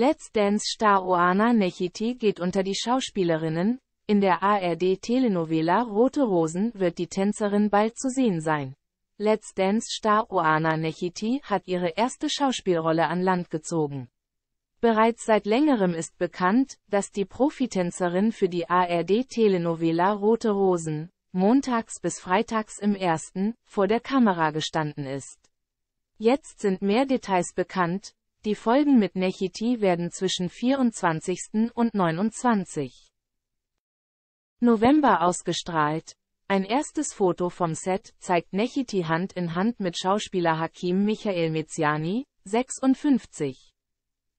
Let's Dance-Star Oana Nechiti geht unter die Schauspielerinnen, in der ARD-Telenovela Rote Rosen wird die Tänzerin bald zu sehen sein. Let's Dance-Star Oana Nechiti hat ihre erste Schauspielrolle an Land gezogen. Bereits seit längerem ist bekannt, dass die Profitänzerin für die ARD-Telenovela Rote Rosen, montags bis freitags im ersten, vor der Kamera gestanden ist. Jetzt sind mehr Details bekannt, die Folgen mit Nechiti werden zwischen 24. und 29. November ausgestrahlt. Ein erstes Foto vom Set zeigt Nechiti Hand in Hand mit Schauspieler Hakim Michael Meziani, 56.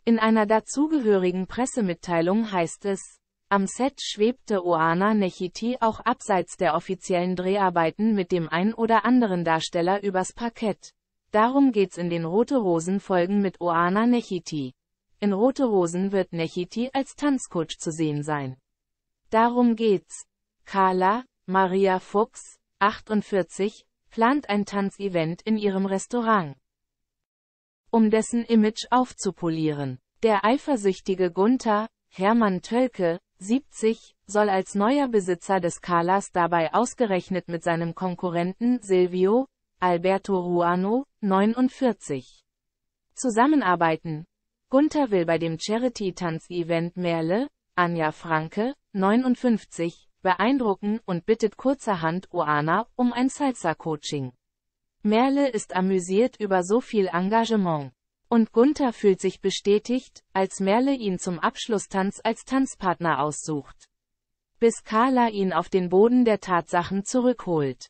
In einer dazugehörigen Pressemitteilung heißt es, am Set schwebte Oana Nechiti auch abseits der offiziellen Dreharbeiten mit dem ein oder anderen Darsteller übers Parkett. Darum geht's in den Rote Rosen Folgen mit Oana Nechiti. In Rote Rosen wird Nechiti als Tanzcoach zu sehen sein. Darum geht's. Carla, Maria Fuchs, 48, plant ein Tanzevent in ihrem Restaurant. Um dessen Image aufzupolieren. Der eifersüchtige Gunther, Hermann Tölke, 70, soll als neuer Besitzer des Carlas dabei ausgerechnet mit seinem Konkurrenten Silvio, Alberto Ruano, 49. Zusammenarbeiten. Gunther will bei dem Charity-Tanz-Event Merle, Anja Franke, 59, beeindrucken und bittet kurzerhand Oana um ein Salsa-Coaching. Merle ist amüsiert über so viel Engagement. Und Gunther fühlt sich bestätigt, als Merle ihn zum Abschlusstanz als Tanzpartner aussucht. Bis Carla ihn auf den Boden der Tatsachen zurückholt.